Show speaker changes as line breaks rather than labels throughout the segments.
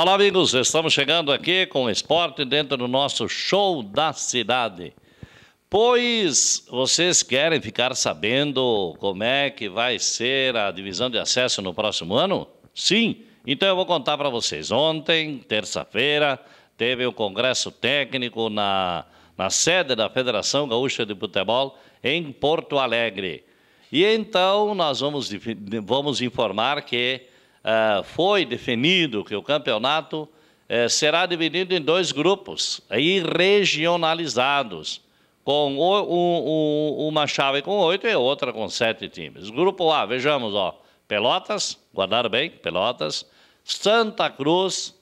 Olá, amigos, estamos chegando aqui com o esporte dentro do nosso show da cidade. Pois vocês querem ficar sabendo como é que vai ser a divisão de acesso no próximo ano? Sim, então eu vou contar para vocês. Ontem, terça-feira, teve o um congresso técnico na, na sede da Federação Gaúcha de Futebol em Porto Alegre. E então nós vamos, vamos informar que é, foi definido que o campeonato é, será dividido em dois grupos, aí regionalizados, com uma chave com oito e outra com sete times. Grupo A, vejamos, ó, Pelotas, guardaram bem, Pelotas, Santa Cruz,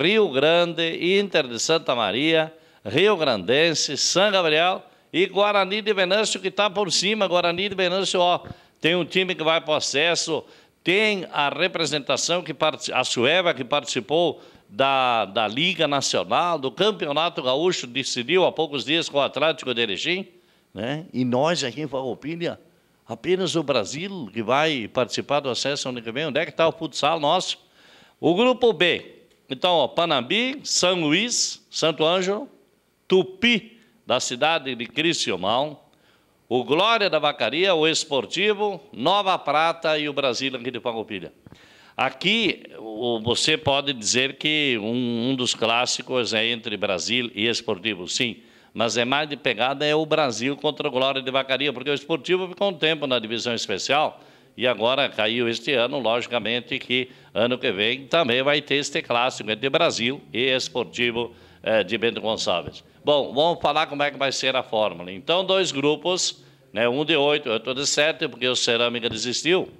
Rio Grande, Inter de Santa Maria, Rio Grandense, São Gabriel e Guarani de Venâncio, que está por cima. Guarani de Venâncio, ó, tem um time que vai para o acesso, tem a representação, que a Sueva, que participou da, da Liga Nacional, do Campeonato Gaúcho, decidiu há poucos dias com o Atlético de Erechim, né? e nós aqui em Farroupilha, apenas o Brasil que vai participar do acesso ano que vem, onde é que está o futsal nosso? O grupo B, então, ó, Panambi, São Luís, Santo Ângelo, Tupi, da cidade de Criciúmal, o Glória da Vacaria, o Esportivo, Nova Prata e o Brasil aqui de Pangopilha. Aqui, você pode dizer que um, um dos clássicos é entre Brasil e Esportivo, sim. Mas é mais de pegada é o Brasil contra o Glória de Vacaria, porque o Esportivo ficou um tempo na divisão especial e agora caiu este ano, logicamente que ano que vem também vai ter este clássico entre Brasil e Esportivo é, de Bento Gonçalves. Bom, vamos falar como é que vai ser a fórmula. Então, dois grupos, né, um de oito, eu estou de sete, porque o Cerâmica desistiu.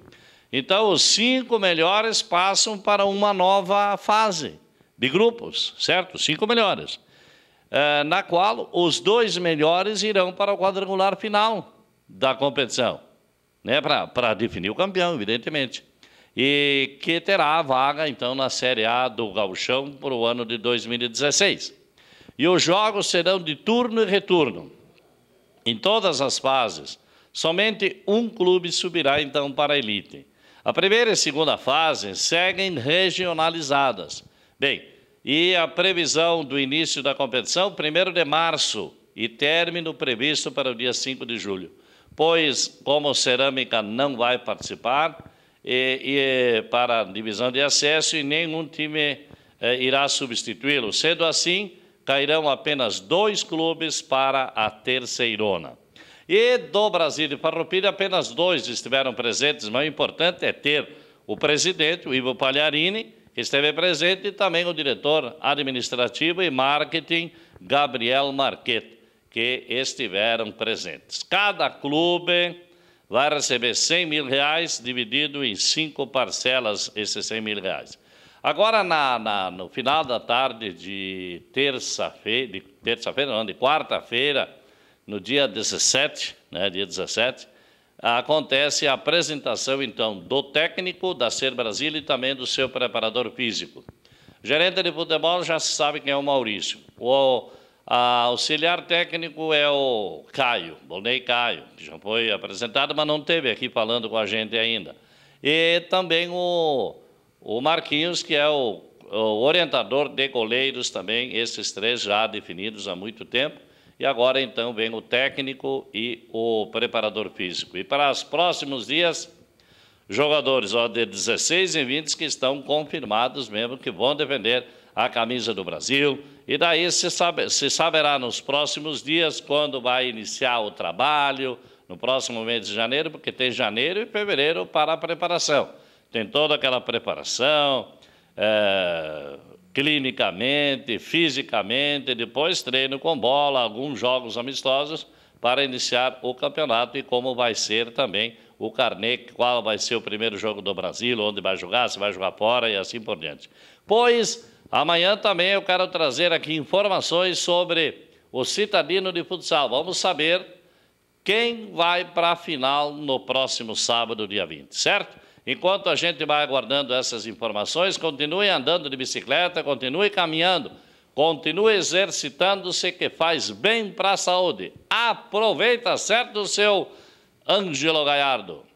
Então, os cinco melhores passam para uma nova fase de grupos, certo? Cinco melhores. É, na qual os dois melhores irão para o quadrangular final da competição, né, para definir o campeão, evidentemente e que terá a vaga, então, na Série A do Gauchão para o ano de 2016. E os jogos serão de turno e retorno, em todas as fases. Somente um clube subirá, então, para a elite. A primeira e segunda fase seguem regionalizadas. Bem, e a previsão do início da competição, 1 de março, e término previsto para o dia 5 de julho. Pois, como Cerâmica não vai participar, e, e, para a divisão de acesso e nenhum time eh, irá substituí-lo. Sendo assim, cairão apenas dois clubes para a terceirona. E do Brasil de Farroupilha, apenas dois estiveram presentes, mas o importante é ter o presidente, o Ivo Palharini, que esteve presente, e também o diretor administrativo e marketing, Gabriel Marquet que estiveram presentes. Cada clube vai receber 100 mil reais dividido em cinco parcelas esses 100 mil reais. Agora, na, na, no final da tarde de terça-feira, de terça-feira, não, de quarta-feira, no dia 17, né, dia 17, acontece a apresentação, então, do técnico da Ser Brasil e também do seu preparador físico. O gerente de futebol já sabe quem é o Maurício. O a auxiliar técnico é o Caio, Bonei Caio, que já foi apresentado, mas não teve aqui falando com a gente ainda. E também o, o Marquinhos, que é o, o orientador de goleiros também, esses três já definidos há muito tempo. E agora, então, vem o técnico e o preparador físico. E para os próximos dias, Jogadores ó, de 16 e 20 que estão confirmados mesmo que vão defender a camisa do Brasil. E daí se, sabe, se saberá nos próximos dias quando vai iniciar o trabalho, no próximo mês de janeiro, porque tem janeiro e fevereiro para a preparação. Tem toda aquela preparação, é, clinicamente, fisicamente, depois treino com bola, alguns jogos amistosos para iniciar o campeonato e como vai ser também o carnê, qual vai ser o primeiro jogo do Brasil, onde vai jogar, se vai jogar fora e assim por diante. Pois, amanhã também eu quero trazer aqui informações sobre o Citadino de Futsal. Vamos saber quem vai para a final no próximo sábado, dia 20, certo? Enquanto a gente vai aguardando essas informações, continue andando de bicicleta, continue caminhando. Continue exercitando-se que faz bem para a saúde. Aproveita certo seu Ângelo Gaiardo.